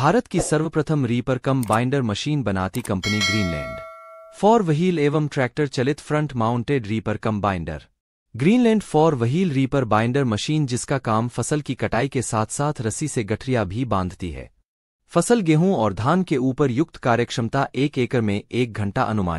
भारत की सर्वप्रथम reaper cum binder machine बनाती कंपनी ग्रीनलैंड फॉर व्हील एवं ट्रैक्टर चलित front mounted reaper cum binder Greenland four wheel reaper binder machine जिसका काम फसल की कटाई के साथ साथ रस्सी से गठरिया भी बांधती है फसल गेहूं और धान के ऊपर युक्त कार्यक्षमता एक एकड़ में एक घंटा अनुमानित